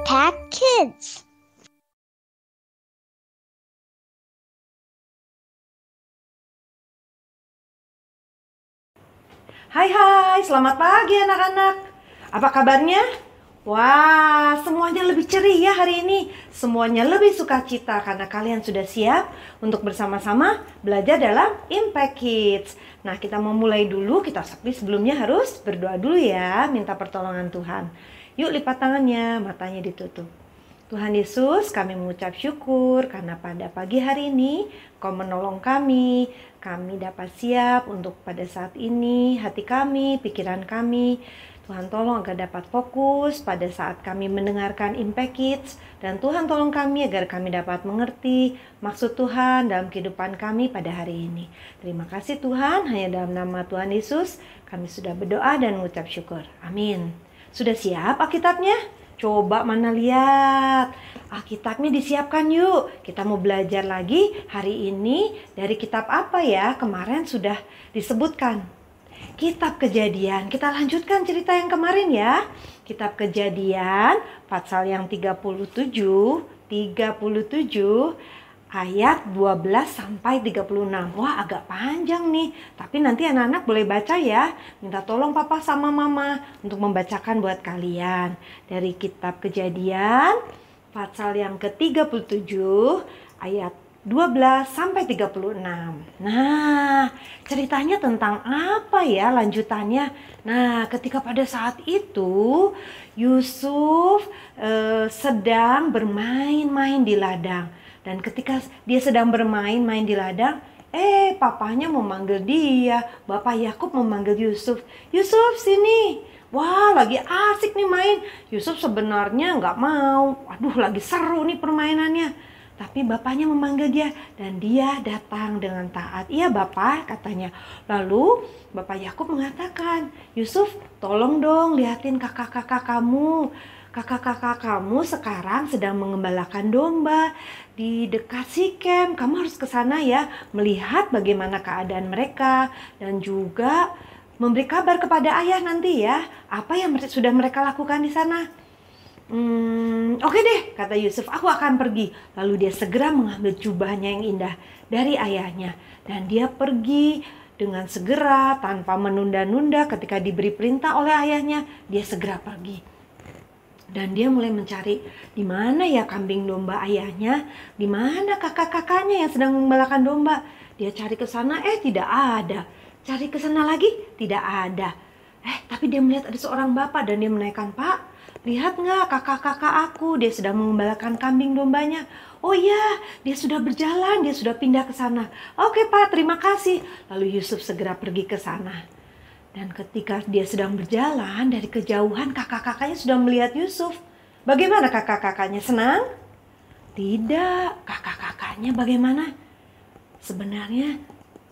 Impact Kids. Hai hai, selamat pagi anak-anak. Apa kabarnya? Wah, semuanya lebih ceria hari ini. Semuanya lebih suka cita karena kalian sudah siap untuk bersama-sama belajar dalam Impact Kids. Nah, kita mau mulai dulu. Kita sepi sebelumnya harus berdoa dulu ya, minta pertolongan Tuhan. Yuk lipat tangannya, matanya ditutup. Tuhan Yesus, kami mengucap syukur karena pada pagi hari ini Kau menolong kami. Kami dapat siap untuk pada saat ini hati kami, pikiran kami, Tuhan tolong agar dapat fokus pada saat kami mendengarkan Impact Kids dan Tuhan tolong kami agar kami dapat mengerti maksud Tuhan dalam kehidupan kami pada hari ini. Terima kasih Tuhan, hanya dalam nama Tuhan Yesus kami sudah berdoa dan mengucap syukur. Amin. Sudah siap Alkitabnya? Coba mana lihat. Alkitabnya disiapkan yuk. Kita mau belajar lagi hari ini dari kitab apa ya? Kemarin sudah disebutkan Kitab Kejadian. Kita lanjutkan cerita yang kemarin ya. Kitab Kejadian pasal yang 37, 37 ayat 12 sampai 36. Wah, agak panjang nih. Tapi nanti anak-anak boleh baca ya. Minta tolong papa sama mama untuk membacakan buat kalian. Dari kitab Kejadian pasal yang ke-37 ayat 12 sampai 36. Nah, ceritanya tentang apa ya lanjutannya? Nah, ketika pada saat itu Yusuf eh, sedang bermain-main di ladang dan ketika dia sedang bermain-main di ladang, eh papanya memanggil dia, Bapak Yakub memanggil Yusuf. Yusuf sini. Wah lagi asik nih main Yusuf sebenarnya nggak mau Aduh lagi seru nih permainannya tapi bapaknya memanggil dia dan dia datang dengan taat. Iya bapak katanya. Lalu bapak Yakub mengatakan, Yusuf tolong dong lihatin kakak-kakak kamu. Kakak-kakak kamu sekarang sedang mengembalakan domba di dekat Sikem. Kamu harus ke sana ya melihat bagaimana keadaan mereka dan juga memberi kabar kepada ayah nanti ya apa yang sudah mereka lakukan di sana. Hmm, oke deh, kata Yusuf, aku akan pergi. Lalu dia segera mengambil jubahnya yang indah dari ayahnya. Dan dia pergi dengan segera, tanpa menunda-nunda ketika diberi perintah oleh ayahnya, dia segera pergi. Dan dia mulai mencari di mana ya kambing domba ayahnya, di mana kakak-kakaknya yang sedang membalakan domba. Dia cari ke sana, eh tidak ada. Cari ke sana lagi, tidak ada Eh, tapi dia melihat ada seorang bapak dan dia menaikkan, Pak, lihat nggak kakak-kakak aku, dia sedang mengembalakan kambing dombanya. Oh iya, dia sudah berjalan, dia sudah pindah ke sana. Oke Pak, terima kasih. Lalu Yusuf segera pergi ke sana. Dan ketika dia sedang berjalan dari kejauhan kakak-kakaknya sudah melihat Yusuf. Bagaimana kakak-kakaknya senang? Tidak, kakak-kakaknya bagaimana? Sebenarnya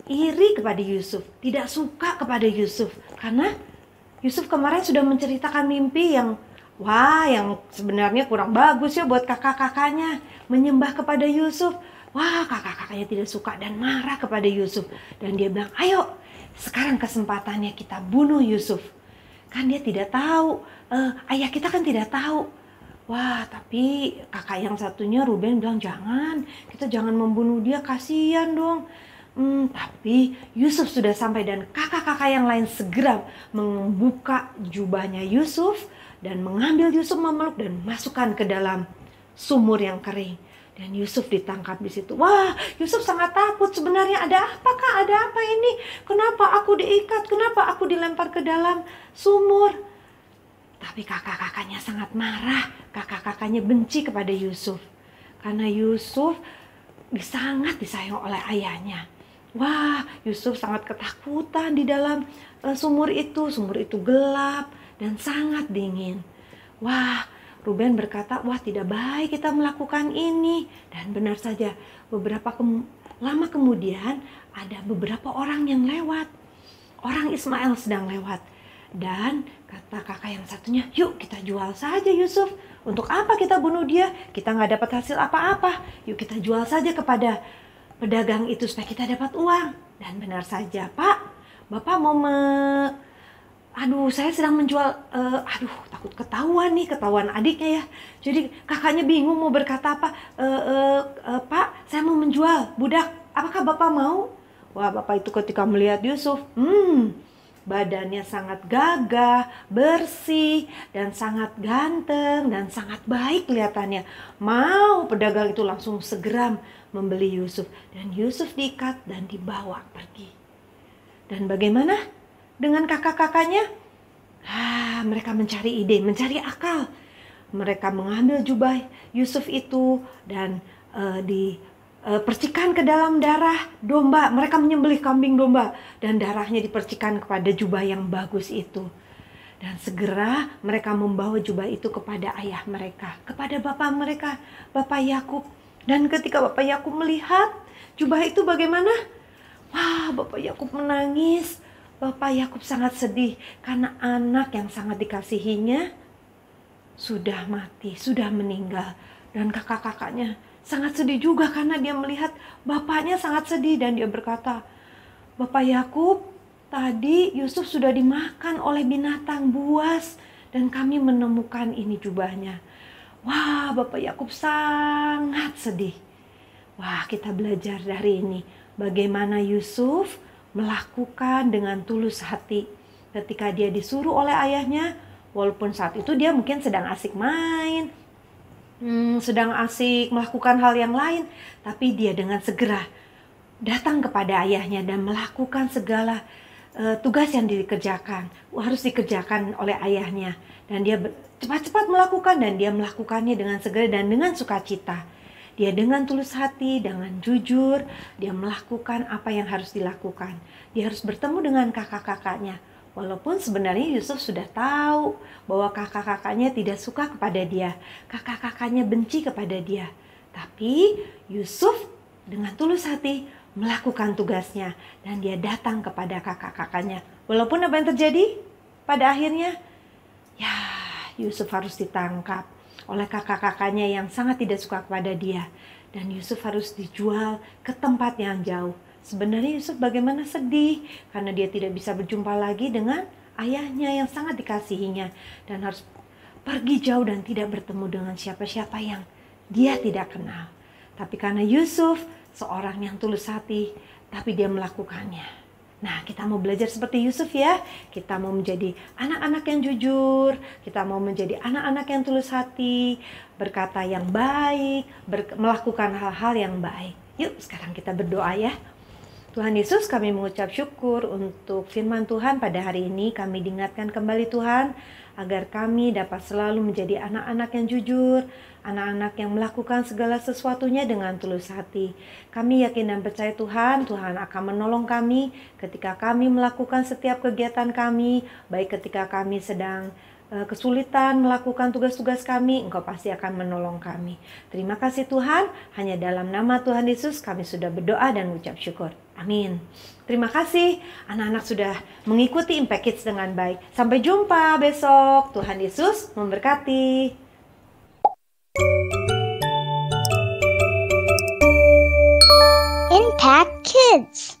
iri kepada Yusuf, tidak suka kepada Yusuf karena Yusuf kemarin sudah menceritakan mimpi yang wah yang sebenarnya kurang bagus ya buat kakak-kakaknya menyembah kepada Yusuf. Wah kakak-kakaknya tidak suka dan marah kepada Yusuf. Dan dia bilang ayo sekarang kesempatannya kita bunuh Yusuf. Kan dia tidak tahu, eh, ayah kita kan tidak tahu. Wah tapi kakak yang satunya Ruben bilang jangan, kita jangan membunuh dia kasihan dong. Hmm, tapi Yusuf sudah sampai dan kakak-kakak yang lain segera membuka jubahnya Yusuf dan mengambil Yusuf memeluk dan masukkan ke dalam sumur yang kering. Dan Yusuf ditangkap di situ. Wah, Yusuf sangat takut. Sebenarnya ada apakah? Ada apa ini? Kenapa aku diikat? Kenapa aku dilempar ke dalam sumur? Tapi kakak-kakaknya sangat marah. Kakak-kakaknya benci kepada Yusuf. Karena Yusuf sangat disayang oleh ayahnya. Wah, Yusuf sangat ketakutan di dalam eh, sumur itu. Sumur itu gelap dan sangat dingin. Wah, Ruben berkata, "Wah, tidak baik kita melakukan ini." Dan benar saja, beberapa kem lama kemudian ada beberapa orang yang lewat. Orang Ismail sedang lewat. Dan kata kakak yang satunya, yuk kita jual saja Yusuf. Untuk apa kita bunuh dia? Kita nggak dapat hasil apa-apa. Yuk kita jual saja kepada pedagang itu supaya kita dapat uang. Dan benar saja, Pak, Bapak mau me Aduh, saya sedang menjual uh, aduh, takut ketahuan nih, ketahuan adiknya ya. Jadi kakaknya bingung mau berkata apa. Uh, uh, uh, Pak, saya mau menjual budak. Apakah Bapak mau? Wah, Bapak itu ketika melihat Yusuf, hmm, badannya sangat gagah, bersih, dan sangat ganteng, dan sangat baik kelihatannya. Mau pedagang itu langsung segera membeli Yusuf. Dan Yusuf diikat dan dibawa pergi. Dan bagaimana dengan kakak-kakaknya? Ah, mereka mencari ide, mencari akal. Mereka mengambil jubah Yusuf itu dan uh, di Eh, percikan ke dalam darah domba. Mereka menyembelih kambing domba dan darahnya dipercikan kepada jubah yang bagus itu. Dan segera mereka membawa jubah itu kepada ayah mereka, kepada bapak mereka, bapak Yakub. Dan ketika bapak Yakub melihat jubah itu bagaimana? Wah, bapak Yakub menangis. Bapak Yakub sangat sedih karena anak yang sangat dikasihinya sudah mati, sudah meninggal dan kakak-kakaknya sangat sedih juga karena dia melihat bapaknya sangat sedih dan dia berkata, "Bapak Yakub, tadi Yusuf sudah dimakan oleh binatang buas dan kami menemukan ini jubahnya." Wah, Bapak Yakub sangat sedih. Wah, kita belajar dari ini bagaimana Yusuf melakukan dengan tulus hati ketika dia disuruh oleh ayahnya, walaupun saat itu dia mungkin sedang asik main, hmm, sedang asik melakukan hal yang lain, tapi dia dengan segera datang kepada ayahnya dan melakukan segala uh, tugas yang dikerjakan harus dikerjakan oleh ayahnya dan dia cepat-cepat melakukan dan dia melakukannya dengan segera dan dengan sukacita. Dia dengan tulus hati, dengan jujur, dia melakukan apa yang harus dilakukan. Dia harus bertemu dengan kakak-kakaknya, Walaupun sebenarnya Yusuf sudah tahu bahwa kakak-kakaknya tidak suka kepada dia, kakak-kakaknya benci kepada dia. Tapi Yusuf dengan tulus hati melakukan tugasnya dan dia datang kepada kakak-kakaknya. Walaupun apa yang terjadi pada akhirnya, ya Yusuf harus ditangkap oleh kakak-kakaknya yang sangat tidak suka kepada dia. Dan Yusuf harus dijual ke tempat yang jauh Sebenarnya Yusuf bagaimana sedih karena dia tidak bisa berjumpa lagi dengan ayahnya yang sangat dikasihinya dan harus pergi jauh dan tidak bertemu dengan siapa-siapa yang dia tidak kenal. Tapi karena Yusuf seorang yang tulus hati, tapi dia melakukannya. Nah, kita mau belajar seperti Yusuf ya. Kita mau menjadi anak-anak yang jujur, kita mau menjadi anak-anak yang tulus hati, berkata yang baik, ber melakukan hal-hal yang baik. Yuk, sekarang kita berdoa ya Tuhan Yesus, kami mengucap syukur untuk firman Tuhan pada hari ini. Kami diingatkan kembali Tuhan agar kami dapat selalu menjadi anak-anak yang jujur, anak-anak yang melakukan segala sesuatunya dengan tulus hati. Kami yakin dan percaya Tuhan, Tuhan akan menolong kami ketika kami melakukan setiap kegiatan kami, baik ketika kami sedang eh, kesulitan melakukan tugas-tugas kami, Engkau pasti akan menolong kami. Terima kasih Tuhan, hanya dalam nama Tuhan Yesus kami sudah berdoa dan ucap syukur. Amin. Terima kasih anak-anak sudah mengikuti Impact Kids dengan baik. Sampai jumpa besok. Tuhan Yesus memberkati. Impact Kids